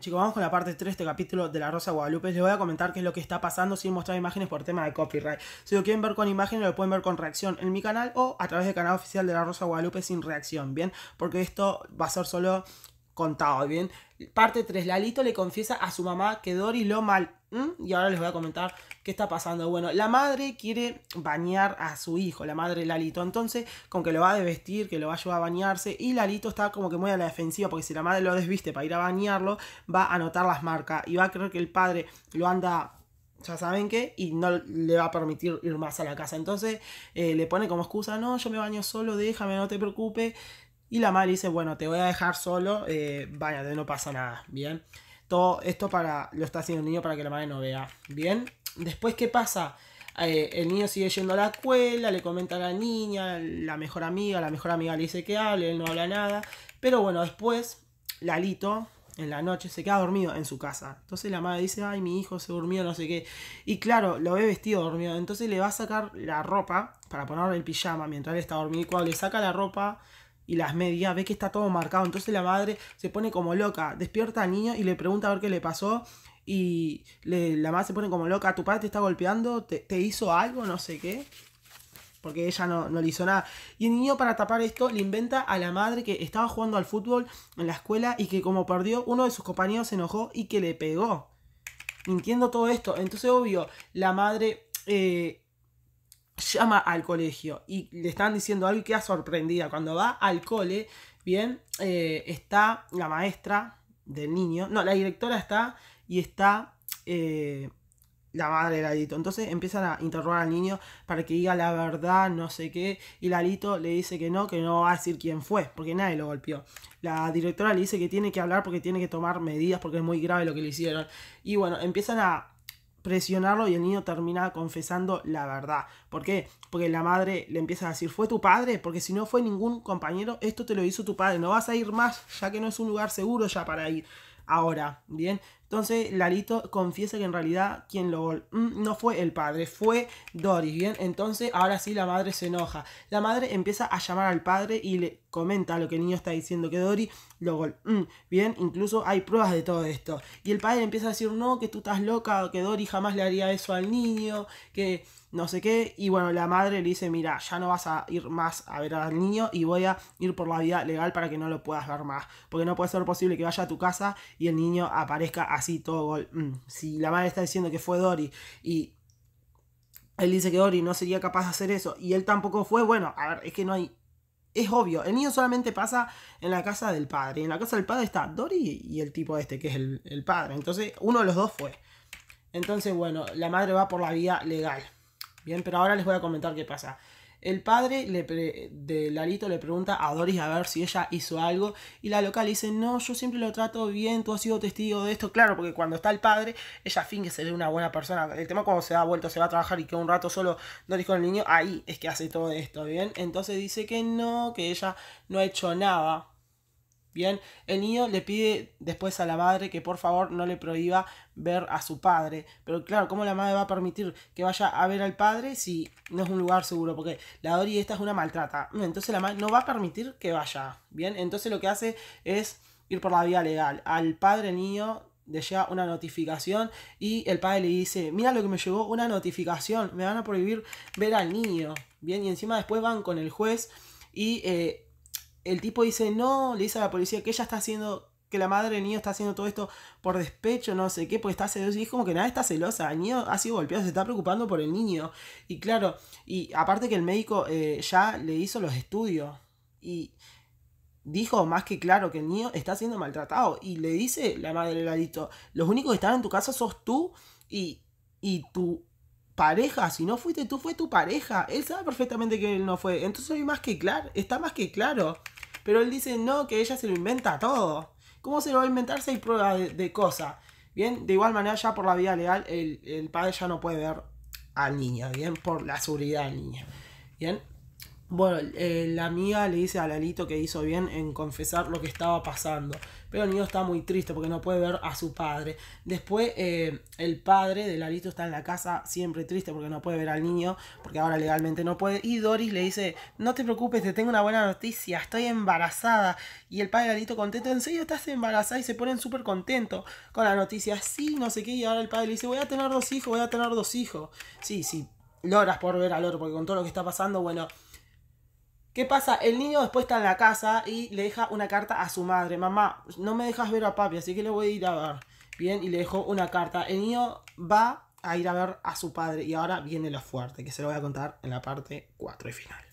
chicos, vamos con la parte 3 de este capítulo de La Rosa Guadalupe. Les voy a comentar qué es lo que está pasando sin mostrar imágenes por tema de copyright. Si lo quieren ver con imágenes, lo pueden ver con reacción en mi canal o a través del canal oficial de La Rosa Guadalupe sin reacción, ¿bien? Porque esto va a ser solo contado, ¿bien? Parte 3. Lalito le confiesa a su mamá que Dory lo mal y ahora les voy a comentar qué está pasando. Bueno, la madre quiere bañar a su hijo, la madre Lalito. Entonces, con que lo va a desvestir, que lo va a ayudar a bañarse. Y Lalito está como que muy a la defensiva, porque si la madre lo desviste para ir a bañarlo, va a notar las marcas. Y va a creer que el padre lo anda ya saben qué, y no le va a permitir ir más a la casa. Entonces eh, le pone como excusa, no, yo me baño solo, déjame, no te preocupes. Y la madre dice, bueno, te voy a dejar solo, Vaya, eh, no pasa nada, ¿bien? todo esto para lo está haciendo el niño para que la madre no vea. Bien, después, ¿qué pasa? Eh, el niño sigue yendo a la escuela, le comenta a la niña, la mejor amiga, la mejor amiga le dice que hable, él no habla nada. Pero bueno, después, Lalito, en la noche, se queda dormido en su casa. Entonces la madre dice, ay, mi hijo se durmió, no sé qué. Y claro, lo ve vestido dormido. Entonces le va a sacar la ropa para ponerle el pijama mientras él está dormido. Y cuando le saca la ropa, y las medias, ve que está todo marcado. Entonces la madre se pone como loca, despierta al niño y le pregunta a ver qué le pasó. Y la madre se pone como loca, tu padre te está golpeando, te, hizo algo, no sé qué. Porque ella no, le hizo nada. Y el niño para tapar esto le inventa a la madre que estaba jugando al fútbol en la escuela y que como perdió, uno de sus compañeros se enojó y que le pegó. Mintiendo todo esto. Entonces obvio, la madre... Eh, llama al colegio y le están diciendo algo y queda sorprendida. Cuando va al cole, bien, eh, está la maestra del niño, no, la directora está y está eh, la madre de Lalito. Entonces empiezan a interrogar al niño para que diga la verdad, no sé qué, y Lalito le dice que no, que no va a decir quién fue, porque nadie lo golpeó. La directora le dice que tiene que hablar porque tiene que tomar medidas porque es muy grave lo que le hicieron. Y bueno, empiezan a presionarlo y el niño termina confesando la verdad. ¿Por qué? Porque la madre le empieza a decir, fue tu padre, porque si no fue ningún compañero, esto te lo hizo tu padre, no vas a ir más, ya que no es un lugar seguro ya para ir. Ahora, bien, entonces Larito confiesa que en realidad quien lo golpeó mm, no fue el padre, fue Dory, ¿bien? Entonces ahora sí la madre se enoja. La madre empieza a llamar al padre y le comenta lo que el niño está diciendo, que Dory lo golpeó, mm, ¿bien? Incluso hay pruebas de todo esto. Y el padre empieza a decir, no, que tú estás loca, que Dory jamás le haría eso al niño, que no sé qué. Y bueno, la madre le dice, mira, ya no vas a ir más a ver al niño y voy a ir por la vía legal para que no lo puedas ver más. Porque no puede ser posible que vaya a tu casa y el niño aparezca todo mm, Si la madre está diciendo que fue Dory y él dice que Dory no sería capaz de hacer eso y él tampoco fue, bueno, a ver, es que no hay... Es obvio, el niño solamente pasa en la casa del padre. Y en la casa del padre está Dory y el tipo este, que es el, el padre. Entonces, uno de los dos fue. Entonces, bueno, la madre va por la vía legal. Bien, pero ahora les voy a comentar qué pasa. El padre le de Larito le pregunta a Doris a ver si ella hizo algo y la local dice, no, yo siempre lo trato bien, tú has sido testigo de esto. Claro, porque cuando está el padre, ella finge ser una buena persona. El tema cuando se da vuelto, se va a trabajar y queda un rato solo Doris con el niño, ahí es que hace todo esto, ¿bien? Entonces dice que no, que ella no ha hecho nada Bien, el niño le pide después a la madre que por favor no le prohíba ver a su padre. Pero claro, ¿cómo la madre va a permitir que vaya a ver al padre si no es un lugar seguro? Porque la Dori esta es una maltrata. Entonces la madre no va a permitir que vaya. Bien, entonces lo que hace es ir por la vía legal. Al padre niño le llega una notificación y el padre le dice, mira lo que me llegó, una notificación, me van a prohibir ver al niño. Bien, y encima después van con el juez y... Eh, el tipo dice, no, le dice a la policía que ella está haciendo, que la madre del niño está haciendo todo esto por despecho, no sé qué, porque está celosa. Y es como que nada, está celosa. El niño ha sido golpeado, se está preocupando por el niño. Y claro, y aparte que el médico eh, ya le hizo los estudios. Y dijo más que claro que el niño está siendo maltratado. Y le dice la madre del adicto, los únicos que están en tu casa sos tú y, tu pareja. Si no fuiste tú, fue tu pareja. Él sabe perfectamente que él no fue. Entonces hoy más que claro, está más que claro. Pero él dice, no, que ella se lo inventa todo. ¿Cómo se lo va a inventar si hay pruebas de, cosa? Bien, de igual manera ya por la vía legal el, el padre ya no puede ver al niño, bien, por la seguridad del niño. Bien, bueno, eh, la amiga le dice a Lalito que hizo bien en confesar lo que estaba pasando. Pero el niño está muy triste porque no puede ver a su padre. Después, eh, el padre de Lalito está en la casa siempre triste porque no puede ver al niño, porque ahora legalmente no puede. Y Doris le dice: No te preocupes, te tengo una buena noticia, estoy embarazada. Y el padre de Lalito contento: ¿En serio estás embarazada? Y se ponen súper contentos con la noticia. Sí, no sé qué. Y ahora el padre le dice: Voy a tener dos hijos, voy a tener dos hijos. Sí, sí, loras por ver al otro, porque con todo lo que está pasando, bueno ¿Qué pasa? El niño después está en la casa y le deja una carta a su madre. Mamá, no me dejas ver a papi, así que le voy a ir a ver. Bien, y le dejó una carta. El niño va a ir a ver a su padre y ahora viene lo fuerte, que se lo voy a contar en la parte 4 y final.